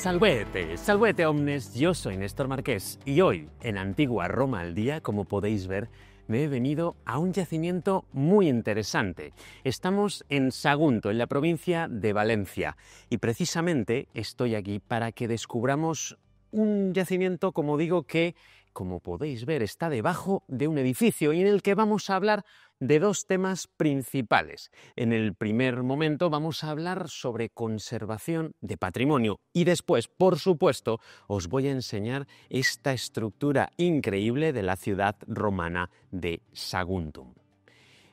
Salvete, salvete omnes, yo soy Néstor Marqués y hoy, en Antigua Roma al Día, como podéis ver, me he venido a un yacimiento muy interesante. Estamos en Sagunto, en la provincia de Valencia, y precisamente estoy aquí para que descubramos un yacimiento, como digo, que, como podéis ver, está debajo de un edificio y en el que vamos a hablar de dos temas principales. En el primer momento vamos a hablar sobre conservación de patrimonio y después, por supuesto, os voy a enseñar esta estructura increíble de la ciudad romana de Saguntum.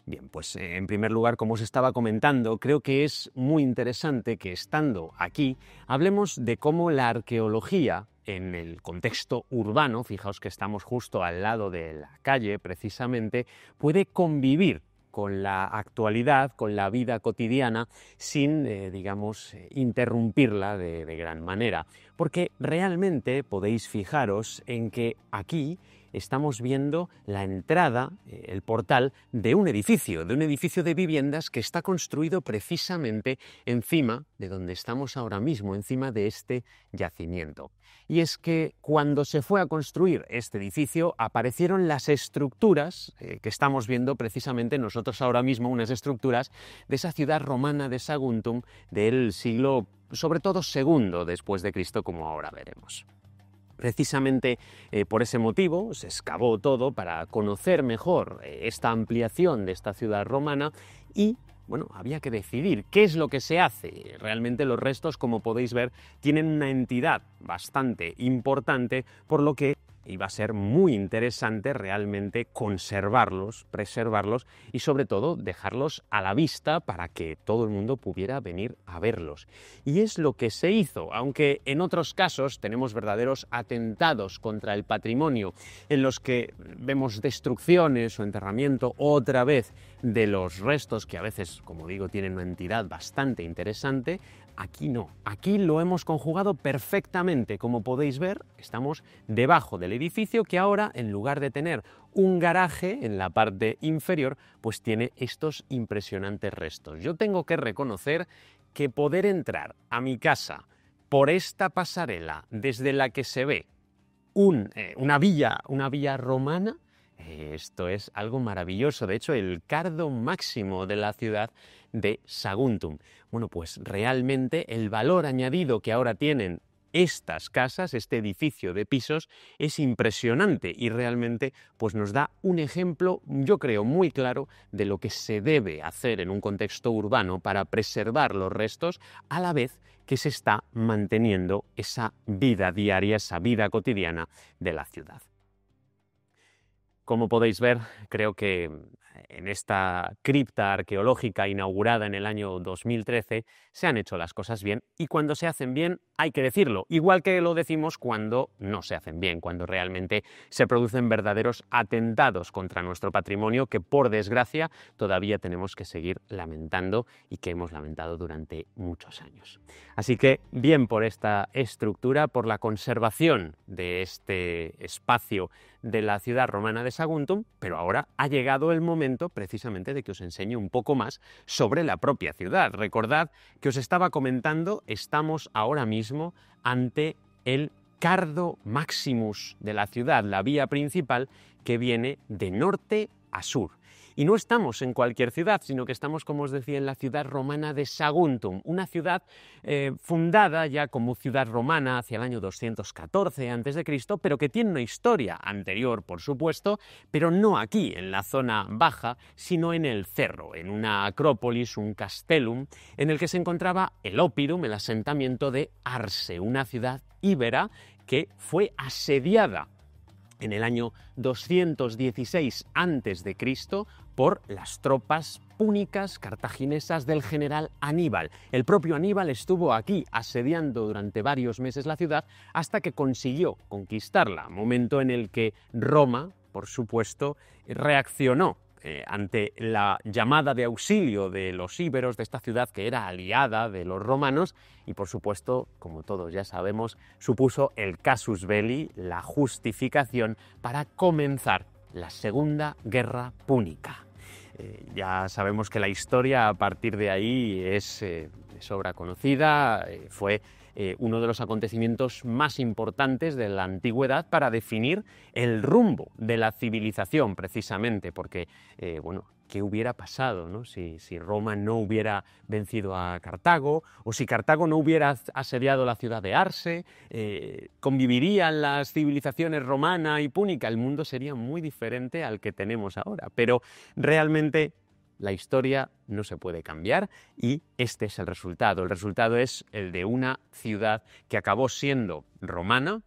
Bien, pues eh, en primer lugar, como os estaba comentando, creo que es muy interesante que estando aquí hablemos de cómo la arqueología en el contexto urbano, fijaos que estamos justo al lado de la calle precisamente, puede convivir con la actualidad, con la vida cotidiana, sin, eh, digamos, eh, interrumpirla de gran manera. Porque realmente podéis fijaros en que aquí estamos viendo la entrada, eh, el portal, de un edificio, de un edificio de viviendas que está construido precisamente encima de donde estamos ahora mismo, encima de este yacimiento. Y es que cuando se fue a construir este edificio aparecieron las estructuras eh, que estamos viendo precisamente nosotros ahora mismo, unas estructuras de esa ciudad romana de Saguntum del siglo sobre todo segundo después de Cristo, como ahora veremos. Precisamente eh, por ese motivo se excavó todo para conocer mejor eh, esta ampliación de esta ciudad romana y bueno, había que decidir qué es lo que se hace. Realmente los restos, como podéis ver, tienen una entidad bastante importante, por lo que y va a ser muy interesante realmente conservarlos, preservarlos y sobre todo dejarlos a la vista para que todo el mundo pudiera venir a verlos. Y es lo que se hizo, aunque en otros casos tenemos verdaderos atentados contra el patrimonio en los que vemos destrucciones o enterramiento otra vez de los restos, que a veces, como digo, tienen una entidad bastante interesante, aquí no. Aquí lo hemos conjugado perfectamente. Como podéis ver, estamos debajo del edificio que ahora, en lugar de tener un garaje en la parte inferior, pues tiene estos impresionantes restos. Yo tengo que reconocer que poder entrar a mi casa por esta pasarela desde la que se ve eh, una villa, una villa romana, eh, esto es algo maravilloso, de hecho el cardo máximo de la ciudad de Saguntum. Bueno, pues realmente el valor añadido que ahora tienen estas casas, este edificio de pisos, es impresionante y realmente pues nos da un ejemplo, yo creo, muy claro de lo que se debe hacer en un contexto urbano para preservar los restos a la vez que se está manteniendo esa vida diaria, esa vida cotidiana de la ciudad. Como podéis ver, creo que en esta cripta arqueológica inaugurada en el año 2013 se han hecho las cosas bien y cuando se hacen bien hay que decirlo, igual que lo decimos cuando no se hacen bien, cuando realmente se producen verdaderos atentados contra nuestro patrimonio que por desgracia todavía tenemos que seguir lamentando y que hemos lamentado durante muchos años. Así que bien por esta estructura, por la conservación de este espacio de la ciudad romana de Saguntum, pero ahora ha llegado el momento precisamente de que os enseñe un poco más sobre la propia ciudad. Recordad que os estaba comentando, estamos ahora mismo ante el Cardo Maximus de la ciudad, la vía principal que viene de norte a sur. Y no estamos en cualquier ciudad, sino que estamos, como os decía, en la ciudad romana de Saguntum, una ciudad eh, fundada ya como ciudad romana hacia el año 214 a.C., pero que tiene una historia anterior, por supuesto, pero no aquí, en la zona baja, sino en el cerro, en una acrópolis, un castellum, en el que se encontraba el Opidum, el asentamiento de Arce, una ciudad íbera que fue asediada en el año 216 a.C. por las tropas púnicas cartaginesas del general Aníbal. El propio Aníbal estuvo aquí asediando durante varios meses la ciudad hasta que consiguió conquistarla, momento en el que Roma, por supuesto, reaccionó eh, ante la llamada de auxilio de los íberos de esta ciudad que era aliada de los romanos y por supuesto, como todos ya sabemos, supuso el casus belli, la justificación para comenzar la Segunda Guerra Púnica. Eh, ya sabemos que la historia a partir de ahí es eh, obra sobra conocida, fue eh, uno de los acontecimientos más importantes de la antigüedad para definir el rumbo de la civilización, precisamente, porque, eh, bueno, ¿qué hubiera pasado si, Roma no hubiera vencido a Cartago o si Cartago no hubiera asediado la ciudad de Arce? Eh, ¿Convivirían las civilizaciones romana y púnica? El mundo sería muy diferente al que tenemos ahora, pero realmente la historia no se puede cambiar y este es el resultado. El resultado es el de una ciudad que acabó siendo romana,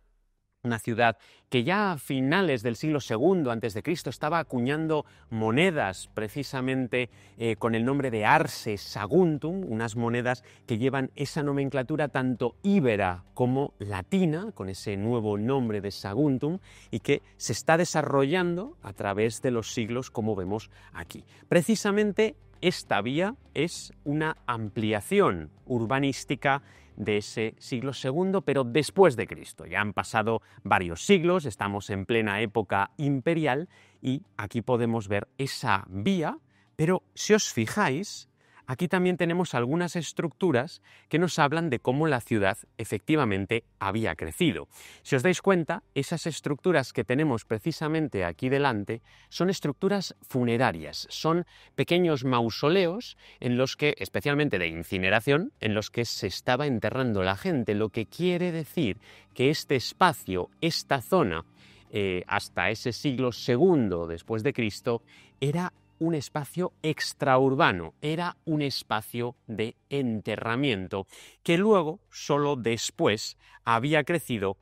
una ciudad que ya a finales del siglo II a.C. estaba acuñando monedas precisamente eh, con el nombre de Arse Saguntum, unas monedas que llevan esa nomenclatura tanto íbera como latina, con ese nuevo nombre de Saguntum, y que se está desarrollando a través de los siglos como vemos aquí. Precisamente esta vía es una ampliación urbanística de ese siglo II, pero después de Cristo. Ya han pasado varios siglos, estamos en plena época imperial y aquí podemos ver esa vía, pero si os fijáis, aquí también tenemos algunas estructuras que nos hablan de cómo la ciudad efectivamente había crecido. Si os dais cuenta, esas estructuras que tenemos precisamente aquí delante son estructuras funerarias, son pequeños mausoleos en los que, especialmente de incineración, en los que se estaba enterrando la gente, lo que quiere decir que este espacio, esta zona, eh, hasta ese siglo II después de Cristo, era un espacio extraurbano, era un espacio de enterramiento, que luego, solo después, había crecido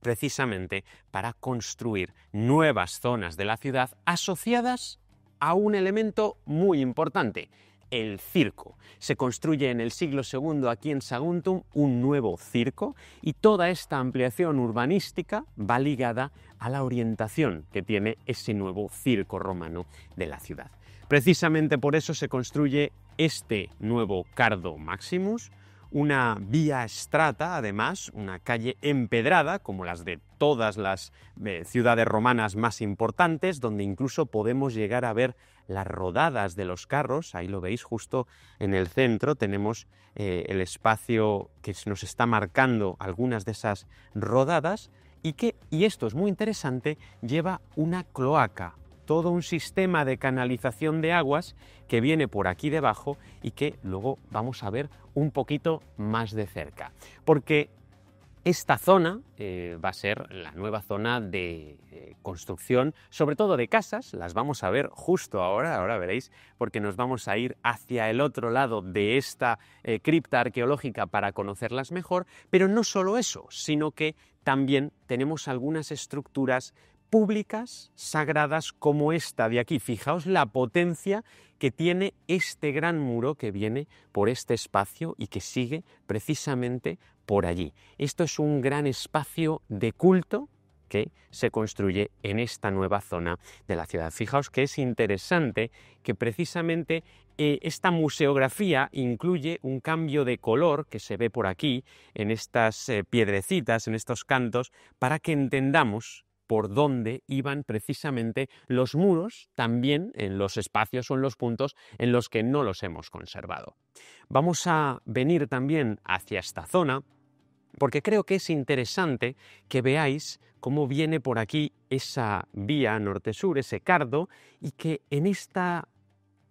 precisamente para construir nuevas zonas de la ciudad asociadas a un elemento muy importante, el circo. Se construye en el siglo II aquí en Saguntum un nuevo circo y toda esta ampliación urbanística va ligada a la orientación que tiene ese nuevo circo romano de la ciudad. Precisamente por eso se construye este nuevo Cardo Maximus, una vía estrata, además, una calle empedrada, como las de todas las eh, ciudades romanas más importantes, donde incluso podemos llegar a ver las rodadas de los carros, ahí lo veis justo en el centro, tenemos eh, el espacio que nos está marcando algunas de esas rodadas y que, y esto es muy interesante, lleva una cloaca, todo un sistema de canalización de aguas que viene por aquí debajo y que luego vamos a ver un poquito más de cerca. Porque esta zona eh, va a ser la nueva zona de eh, construcción, sobre todo de casas, las vamos a ver justo ahora, ahora veréis, porque nos vamos a ir hacia el otro lado de esta eh, cripta arqueológica para conocerlas mejor, pero no solo eso, sino que también tenemos algunas estructuras públicas sagradas como esta de aquí. Fijaos la potencia que tiene este gran muro que viene por este espacio y que sigue precisamente por allí. Esto es un gran espacio de culto que se construye en esta nueva zona de la ciudad. Fijaos que es interesante que precisamente eh, esta museografía incluye un cambio de color que se ve por aquí, en estas eh, piedrecitas, en estos cantos, para que entendamos por dónde iban precisamente los muros, también en los espacios o en los puntos en los que no los hemos conservado. Vamos a venir también hacia esta zona porque creo que es interesante que veáis cómo viene por aquí esa vía norte-sur, ese cardo, y que en, esta,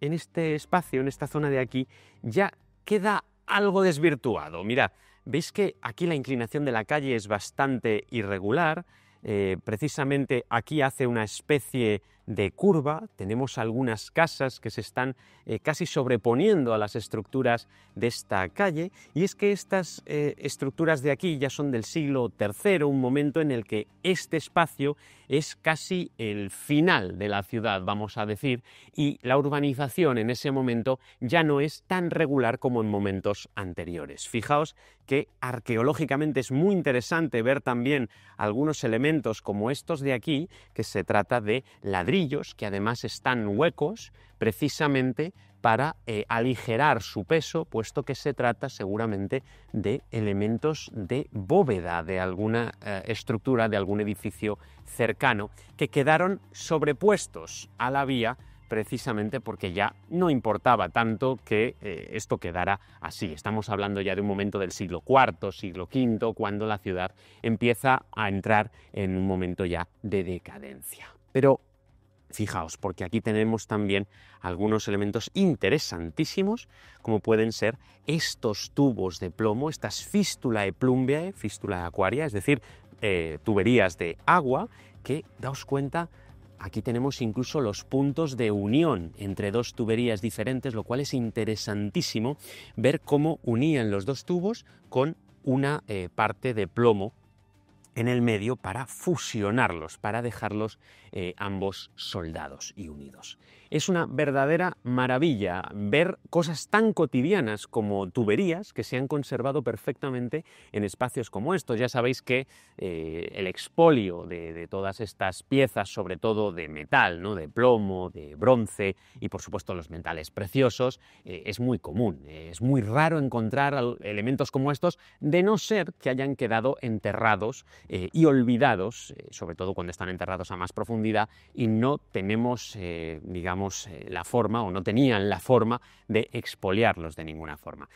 en este espacio, en esta zona de aquí, ya queda algo desvirtuado. Mirad, veis que aquí la inclinación de la calle es bastante irregular, eh, precisamente aquí hace una especie de curva, tenemos algunas casas que se están eh, casi sobreponiendo a las estructuras de esta calle, y es que estas eh, estructuras de aquí ya son del siglo III, un momento en el que este espacio es casi el final de la ciudad, vamos a decir, y la urbanización en ese momento ya no es tan regular como en momentos anteriores. Fijaos que arqueológicamente es muy interesante ver también algunos elementos como estos de aquí, que se trata de ladrillos que además están huecos, precisamente para eh, aligerar su peso, puesto que se trata seguramente de elementos de bóveda de alguna eh, estructura, de algún edificio cercano, que quedaron sobrepuestos a la vía precisamente porque ya no importaba tanto que eh, esto quedara así. Estamos hablando ya de un momento del siglo IV, siglo V, cuando la ciudad empieza a entrar en un momento ya de decadencia. Pero Fijaos, porque aquí tenemos también algunos elementos interesantísimos, como pueden ser estos tubos de plomo, estas fístula e plumbiae, fístula acuaria, es decir, eh, tuberías de agua, que, daos cuenta, aquí tenemos incluso los puntos de unión entre dos tuberías diferentes, lo cual es interesantísimo ver cómo unían los dos tubos con una eh, parte de plomo en el medio para fusionarlos, para dejarlos eh, ambos soldados y unidos. Es una verdadera maravilla ver cosas tan cotidianas como tuberías que se han conservado perfectamente en espacios como estos. Ya sabéis que eh, el expolio de, todas estas piezas, sobre todo de metal, ¿no? de plomo, de bronce y por supuesto los metales preciosos, eh, es muy común. Es muy raro encontrar elementos como estos de no ser que hayan quedado enterrados eh, y olvidados, eh, sobre todo cuando están enterrados a más profundidad, y no tenemos, eh, digamos, la forma o no tenían la forma de expoliarlos de ninguna forma.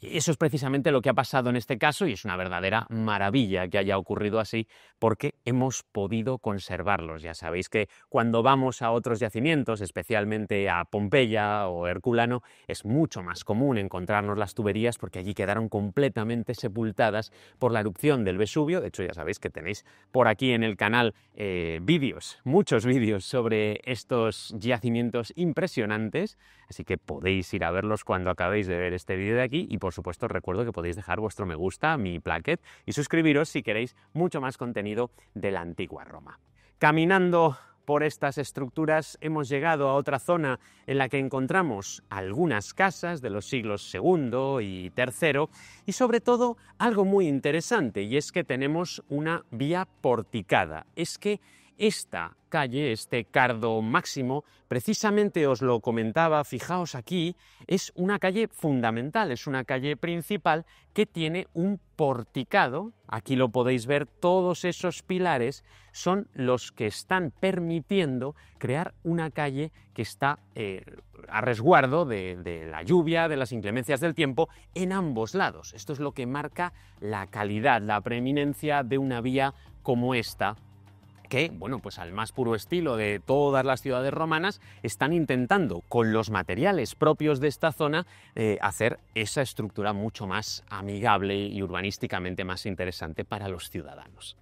eso es precisamente lo que ha pasado en este caso y es una verdadera maravilla que haya ocurrido así porque hemos podido conservarlos. Ya sabéis que cuando vamos a otros yacimientos, especialmente a Pompeya o Herculano, es mucho más común encontrarnos las tuberías porque allí quedaron completamente sepultadas por la erupción del Vesubio. De hecho, ya sabéis que tenéis por aquí en el canal eh, vídeos, muchos vídeos sobre estos yacimientos impresionantes, así que podéis ir a verlos cuando acabéis de ver este vídeo de aquí y por supuesto recuerdo que podéis dejar vuestro me gusta, mi plaquet y suscribiros si queréis mucho más contenido de la antigua Roma. Caminando por estas estructuras hemos llegado a otra zona en la que encontramos algunas casas de los siglos II y III y sobre todo algo muy interesante y es que tenemos una vía porticada. Es que esta calle, este Cardo Máximo, precisamente os lo comentaba, fijaos aquí, es una calle fundamental, es una calle principal que tiene un porticado, aquí lo podéis ver, todos esos pilares son los que están permitiendo crear una calle que está eh, a resguardo de la lluvia, de las inclemencias del tiempo, en ambos lados. Esto es lo que marca la calidad, la preeminencia de una vía como esta que, bueno, pues al más puro estilo de todas las ciudades romanas, están intentando con los materiales propios de esta zona eh, hacer esa estructura mucho más amigable y urbanísticamente más interesante para los ciudadanos.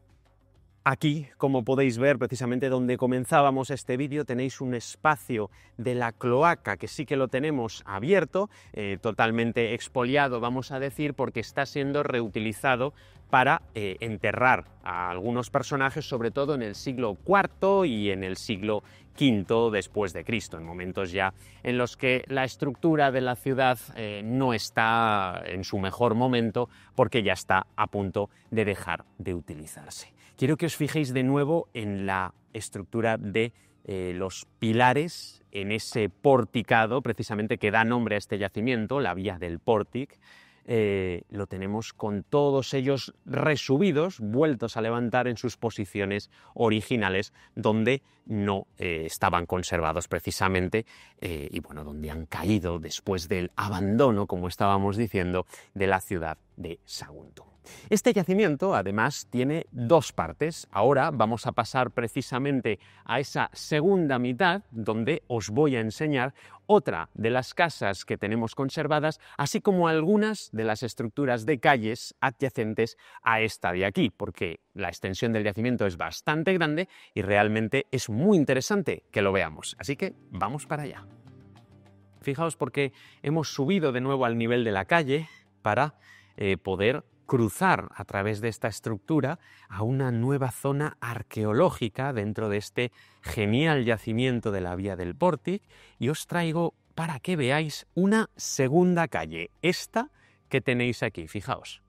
Aquí, como podéis ver, precisamente donde comenzábamos este vídeo, tenéis un espacio de la cloaca que sí que lo tenemos abierto, eh, totalmente expoliado, vamos a decir, porque está siendo reutilizado para eh, enterrar a algunos personajes, sobre todo en el siglo IV y en el siglo V después de Cristo, en momentos ya en los que la estructura de la ciudad eh, no está en su mejor momento porque ya está a punto de dejar de utilizarse quiero que os fijéis de nuevo en la estructura de eh, los pilares, en ese porticado precisamente que da nombre a este yacimiento, la vía del pórtic. Eh, lo tenemos con todos ellos resubidos, vueltos a levantar en sus posiciones originales, donde no eh, estaban conservados precisamente y bueno, donde han caído después del abandono, como estábamos diciendo, de la ciudad de Sagunto. Este yacimiento además tiene dos partes. Ahora vamos a pasar precisamente a esa segunda mitad donde os voy a enseñar otra de las casas que tenemos conservadas, así como algunas de las estructuras de calles adyacentes a esta de aquí, porque la extensión del yacimiento es bastante grande y realmente es muy interesante que lo veamos. Así que vamos para allá. Fijaos porque hemos subido de nuevo al nivel de la calle para eh, poder cruzar a través de esta estructura a una nueva zona arqueológica dentro de este genial yacimiento de la Vía del Pórtic y os traigo para que veáis una segunda calle, esta que tenéis aquí, fijaos.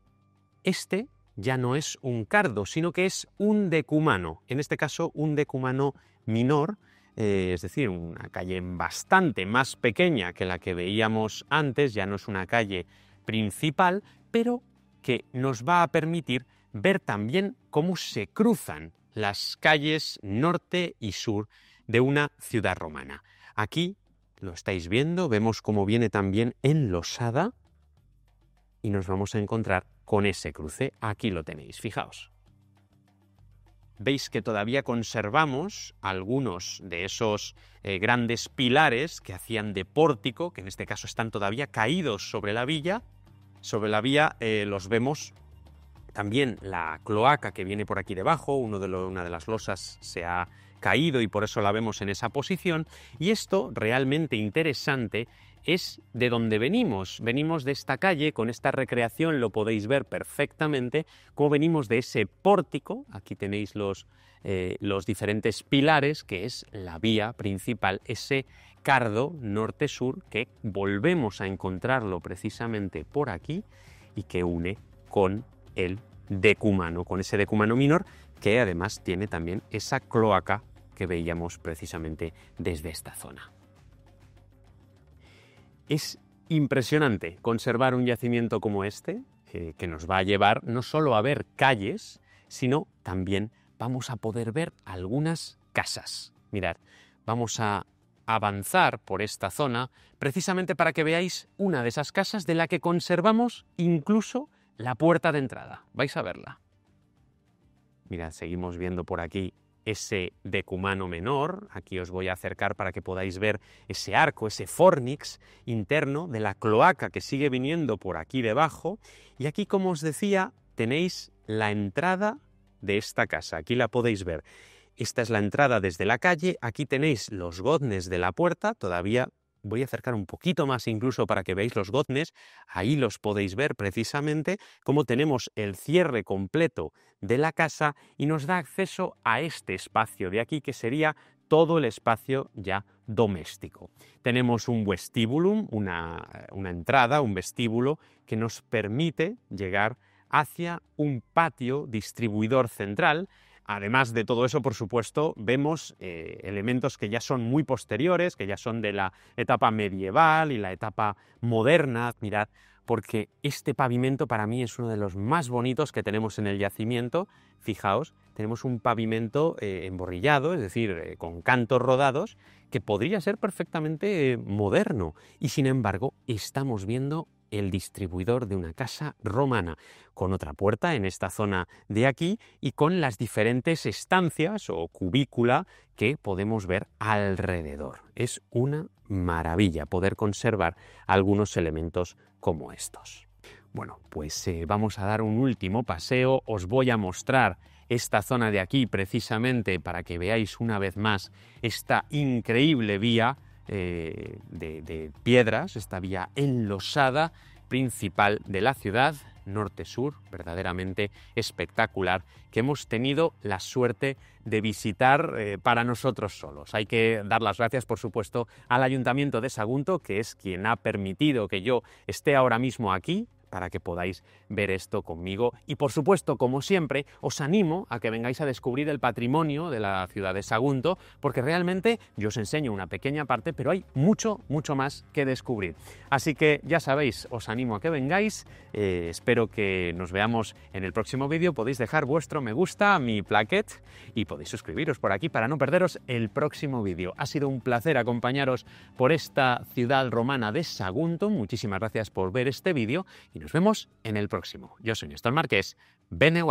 Este ya no es un cardo, sino que es un decumano, en este caso un decumano menor, eh, es decir, una calle bastante más pequeña que la que veíamos antes, ya no es una calle principal, pero que nos va a permitir ver también cómo se cruzan las calles norte y sur de una ciudad romana. Aquí lo estáis viendo, vemos cómo viene también enlosada y nos vamos a encontrar con ese cruce. Aquí lo tenéis, fijaos. Veis que todavía conservamos algunos de esos eh, grandes pilares que hacían de pórtico, que en este caso están todavía caídos sobre la villa, sobre la vía eh, los vemos también la cloaca que viene por aquí debajo, uno de una de las losas se ha caído y por eso la vemos en esa posición. Y esto realmente interesante es de dónde venimos. Venimos de esta calle, con esta recreación lo podéis ver perfectamente, cómo venimos de ese pórtico, aquí tenéis los, eh, los diferentes pilares, que es la vía principal, ese cardo norte-sur que volvemos a encontrarlo precisamente por aquí y que une con el decumano, con ese decumano minor, que además tiene también esa cloaca que veíamos precisamente desde esta zona. Es impresionante conservar un yacimiento como este, eh, que nos va a llevar no solo a ver calles, sino también vamos a poder ver algunas casas. Mirad, vamos a avanzar por esta zona precisamente para que veáis una de esas casas de la que conservamos incluso la puerta de entrada. Vais a verla. Mirad, seguimos viendo por aquí ese decumano menor. Aquí os voy a acercar para que podáis ver ese arco, ese fornix interno de la cloaca que sigue viniendo por aquí debajo. Y aquí, como os decía, tenéis la entrada de esta casa. Aquí la podéis ver. Esta es la entrada desde la calle. Aquí tenéis los goznes de la puerta. Todavía voy a acercar un poquito más incluso para que veáis los goznes. Ahí los podéis ver precisamente cómo tenemos el cierre completo de la casa y nos da acceso a este espacio de aquí que sería todo el espacio ya doméstico. Tenemos un vestíbulum, una entrada, un vestíbulo que nos permite llegar hacia un patio distribuidor central Además de todo eso, por supuesto, vemos eh, elementos que ya son muy posteriores, que ya son de la etapa medieval y la etapa moderna. Mirad, porque este pavimento para mí es uno de los más bonitos que tenemos en el yacimiento. Fijaos, tenemos un pavimento eh, emborrillado, es decir, eh, con cantos rodados, que podría ser perfectamente moderno. Y sin embargo, estamos viendo el distribuidor de una casa romana, con otra puerta en esta zona de aquí y con las diferentes estancias o cubícula que podemos ver alrededor. Es una maravilla poder conservar algunos elementos como estos. Bueno, pues eh, vamos a dar un último paseo, os voy a mostrar esta zona de aquí precisamente para que veáis una vez más esta increíble vía eh, de, piedras, esta vía enlosada principal de la ciudad, norte-sur, verdaderamente espectacular, que hemos tenido la suerte de visitar eh, para nosotros solos. Hay que dar las gracias, por supuesto, al Ayuntamiento de Sagunto, que es quien ha permitido que yo esté ahora mismo aquí, para que podáis ver esto conmigo. Y por supuesto, como siempre, os animo a que vengáis a descubrir el patrimonio de la ciudad de Sagunto, porque realmente yo os enseño una pequeña parte, pero hay mucho, mucho más que descubrir. Así que ya sabéis, os animo a que vengáis, eh, espero que nos veamos en el próximo vídeo, podéis dejar vuestro me gusta, mi plaquet y podéis suscribiros por aquí para no perderos el próximo vídeo. Ha sido un placer acompañaros por esta ciudad romana de Sagunto, muchísimas gracias por ver este vídeo y nos vemos en el próximo. Yo soy Néstor Márquez. Bene